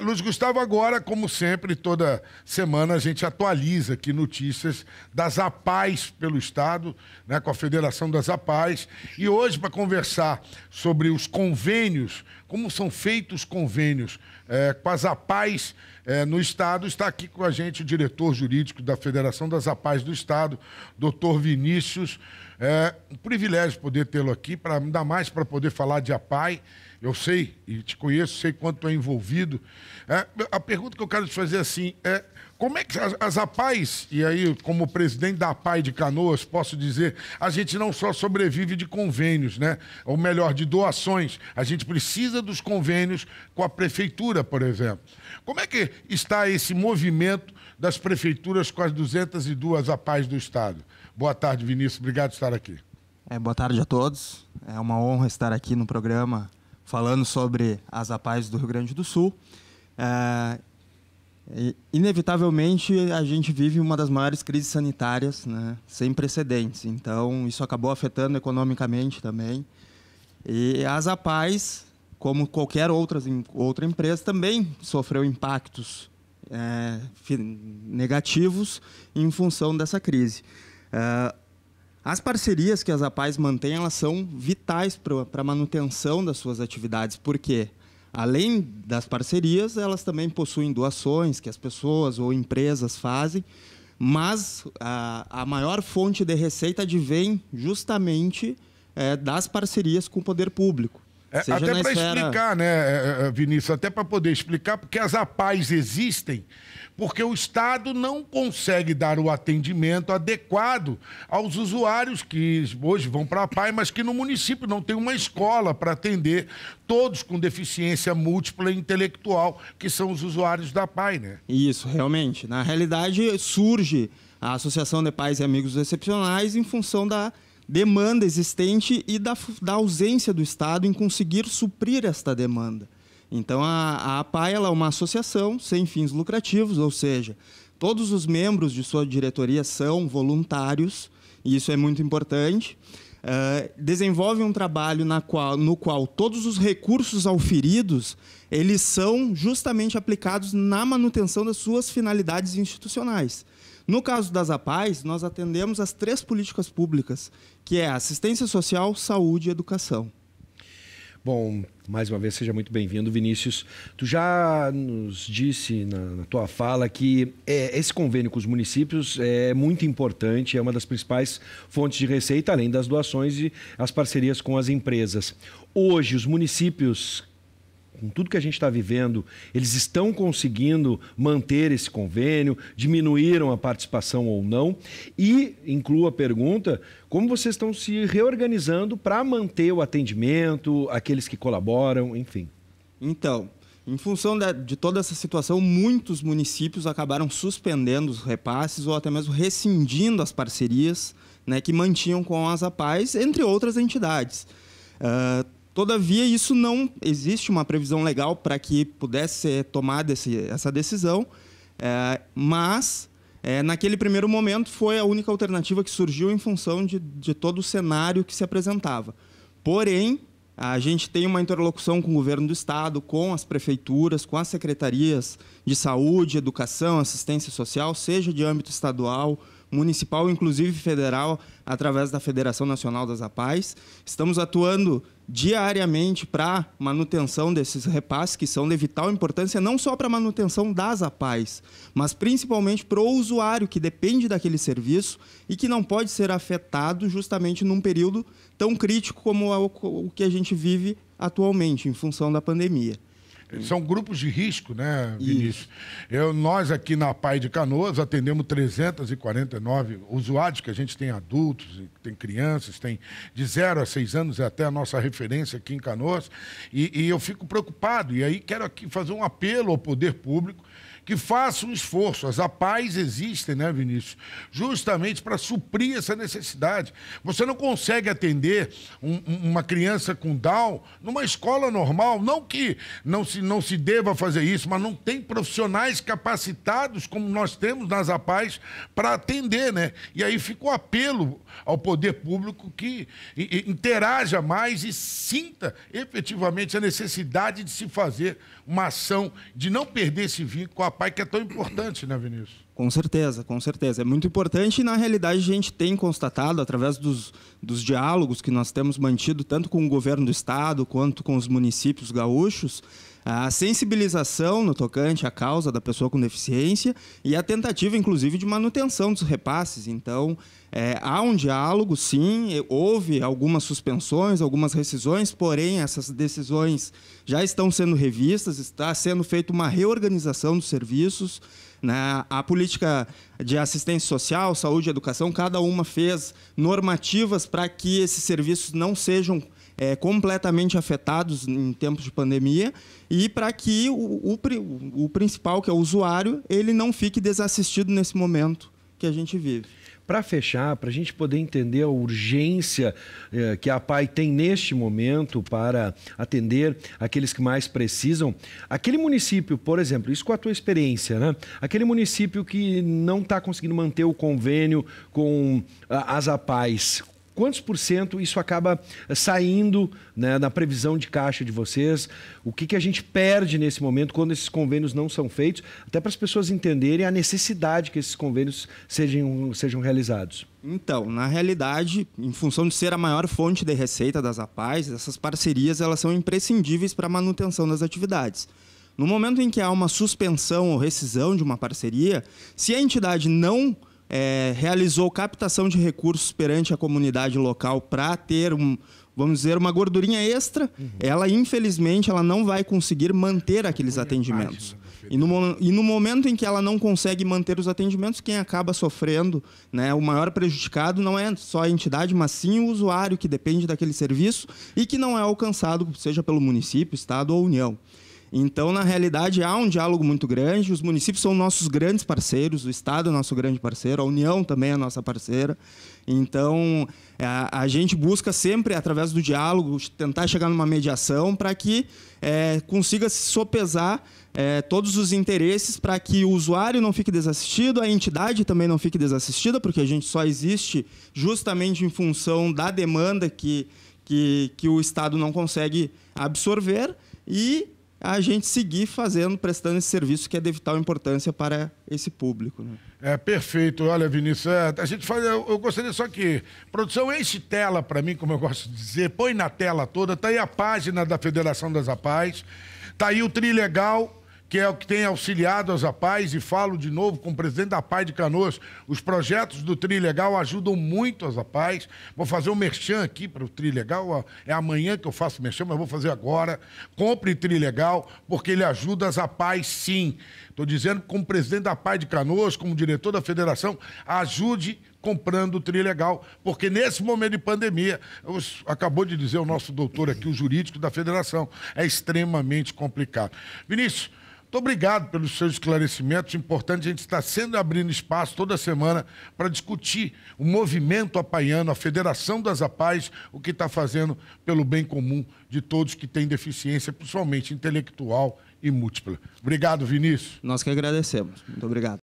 Luiz Gustavo, agora, como sempre, toda semana a gente atualiza aqui notícias das APAES pelo Estado, né, com a Federação das APAES. E hoje, para conversar sobre os convênios, como são feitos os convênios é, com as APAES é, no Estado, está aqui com a gente o diretor jurídico da Federação das APAES do Estado, doutor Vinícius. É um privilégio poder tê-lo aqui, pra, ainda mais para poder falar de APAE. Eu sei e te conheço, sei quanto é envolvido. É, a pergunta que eu quero te fazer é assim é como é que as, as APAES, e aí como presidente da APAE de Canoas, posso dizer, a gente não só sobrevive de convênios, né? Ou melhor, de doações. A gente precisa dos convênios com a prefeitura, por exemplo. Como é que está esse movimento das prefeituras com as 202 APAES do Estado? Boa tarde, Vinícius. Obrigado por estar aqui. É, boa tarde a todos. É uma honra estar aqui no programa falando sobre as APAES do Rio Grande do Sul. É, inevitavelmente, a gente vive uma das maiores crises sanitárias né, sem precedentes. Então, isso acabou afetando economicamente também. E as APAES, como qualquer outras, outra empresa, também sofreu impactos é, negativos em função dessa crise. Uh, as parcerias que as APAES mantêm elas são vitais para a manutenção das suas atividades, porque, além das parcerias, elas também possuem doações que as pessoas ou empresas fazem, mas a, a maior fonte de receita advém justamente é, das parcerias com o poder público. É, até para né, explicar, né, é, é, Vinícius? Até para poder explicar, porque as APAES existem porque o Estado não consegue dar o atendimento adequado aos usuários que hoje vão para a PAI, mas que no município não tem uma escola para atender todos com deficiência múltipla e intelectual, que são os usuários da PAI, né? Isso, realmente. Na realidade, surge a Associação de Pais e Amigos Excepcionais em função da demanda existente e da, da ausência do Estado em conseguir suprir esta demanda. Então, a, a APAI é uma associação sem fins lucrativos, ou seja, todos os membros de sua diretoria são voluntários, e isso é muito importante. Uh, eh, desenvolve um trabalho qual, no qual todos os recursos auferidos eles são justamente aplicados na manutenção das suas finalidades institucionais. No caso das APAES, nós atendemos as três políticas públicas, que é assistência social, saúde e educação. Bom, mais uma vez seja muito bem-vindo, Vinícius. Tu já nos disse na, na tua fala que é, esse convênio com os municípios é muito importante, é uma das principais fontes de receita, além das doações e as parcerias com as empresas. Hoje, os municípios com tudo que a gente está vivendo, eles estão conseguindo manter esse convênio, diminuíram a participação ou não? E, incluo a pergunta, como vocês estão se reorganizando para manter o atendimento, aqueles que colaboram, enfim? Então, em função de, toda essa situação, muitos municípios acabaram suspendendo os repasses ou até mesmo rescindindo as parcerias né, que mantinham com as APAES, entre outras entidades. Uh, Todavia, isso não existe uma previsão legal para que pudesse ser tomada essa decisão, é, mas é, naquele primeiro momento foi a única alternativa que surgiu em função de, de todo o cenário que se apresentava. Porém, a gente tem uma interlocução com o governo do estado, com as prefeituras, com as secretarias de saúde, educação, assistência social, seja de âmbito estadual, municipal, inclusive federal, através da Federação Nacional das APAES. Estamos atuando diariamente para manutenção desses repasses que são de vital importância não só para a manutenção das APAES, mas principalmente para o usuário que depende daquele serviço e que não pode ser afetado justamente num período tão crítico como é o que a gente vive atualmente em função da pandemia. São grupos de risco, né, Vinícius? Eu, nós aqui na Pai de Canoas atendemos 349 usuários, que a gente tem adultos, tem crianças, tem de 0 a 6 anos, é até a nossa referência aqui em Canoas. E, e eu fico preocupado. E aí quero aqui fazer um apelo ao poder público que faça um esforço. As APAES existem, né, Vinícius? Justamente para suprir essa necessidade. Você não consegue atender um, uma criança com Down numa escola normal. Não que não se, não se deva fazer isso, mas não tem profissionais capacitados como nós temos nas APAES para atender, né? E aí fica o apelo ao poder público que interaja mais e sinta efetivamente a necessidade de se fazer uma ação de não perder esse vínculo com a papai que é tão importante, né, Vinícius? Com certeza, com certeza. É muito importante e, na realidade, a gente tem constatado, através dos, dos diálogos que nós temos mantido, tanto com o governo do Estado quanto com os municípios gaúchos, a sensibilização no tocante à causa da pessoa com deficiência e a tentativa, inclusive, de manutenção dos repasses. Então, é, há um diálogo, sim, houve algumas suspensões, algumas rescisões, porém, essas decisões já estão sendo revistas, está sendo feita uma reorganização dos serviços. Né? A política de assistência social, saúde e educação, cada uma fez normativas para que esses serviços não sejam é, completamente afetados em tempos de pandemia e para que o, o, o principal, que é o usuário, ele não fique desassistido nesse momento que a gente vive para fechar, para a gente poder entender a urgência eh, que a PAI tem neste momento para atender aqueles que mais precisam, aquele município, por exemplo, isso com a tua experiência, né? Aquele município que não está conseguindo manter o convênio com as APAIs, quantos por cento isso acaba eh, saindo né, na previsão de caixa de vocês? O que, que a gente perde nesse momento quando esses convênios não são feitos? Até para as pessoas entenderem a necessidade que esses convênios sejam, sejam realizados. Então, na realidade, em função de ser a maior fonte de receita das APAES, essas parcerias elas são imprescindíveis para a manutenção das atividades. No momento em que há uma suspensão ou rescisão de uma parceria, se a entidade não é, realizou captação de recursos perante a comunidade local para ter um, vamos dizer, uma gordurinha extra, uhum. ela infelizmente ela não vai conseguir manter aqueles atendimentos. E no, e no momento em que ela não consegue manter os atendimentos, quem acaba sofrendo, né, o maior prejudicado não é só a entidade, mas sim o usuário que depende daquele serviço e que não é alcançado, seja pelo município, estado ou união. Então, na realidade, há um diálogo muito grande. Os municípios são nossos grandes parceiros, o Estado é nosso grande parceiro, a União também é nossa parceira. Então, é, a, gente busca sempre, através do diálogo, tentar chegar numa mediação para que é, consiga se sopesar é, todos os interesses para que o usuário não fique desassistido, a entidade também não fique desassistida, porque a gente só existe justamente em função da demanda que, que, que o Estado não consegue absorver. E a gente seguir fazendo, prestando esse serviço que é de vital importância para esse público. Né? É perfeito. Olha, Vinícius, é, a gente faz. Eu, eu gostaria só que. Produção, enche tela para mim, como eu gosto de dizer, põe na tela toda. Está aí a página da Federação das APAES, está aí o Trilegal que é o que tem auxiliado as APAES, e falo de novo com o presidente da APAE de Canoas, os projetos do legal ajudam muito as APAES. Vou fazer um merchan aqui para o legal é amanhã que eu faço merchan, mas vou fazer agora. Compre legal porque ele ajuda as APAES sim. Estou dizendo que como presidente da APAE de Canoas, como diretor da federação, ajude comprando o Trilegal, porque nesse momento de pandemia, acabou de dizer o nosso doutor aqui, o jurídico da federação, é extremamente complicado. Vinícius, muito obrigado pelos seus esclarecimentos. Importante, a gente está sendo abrindo espaço toda semana para discutir o movimento apaiano, a Federação das Apais, o que está fazendo pelo bem comum de todos que têm deficiência, principalmente intelectual e múltipla. Obrigado, Vinícius. Nós que agradecemos. Muito obrigado.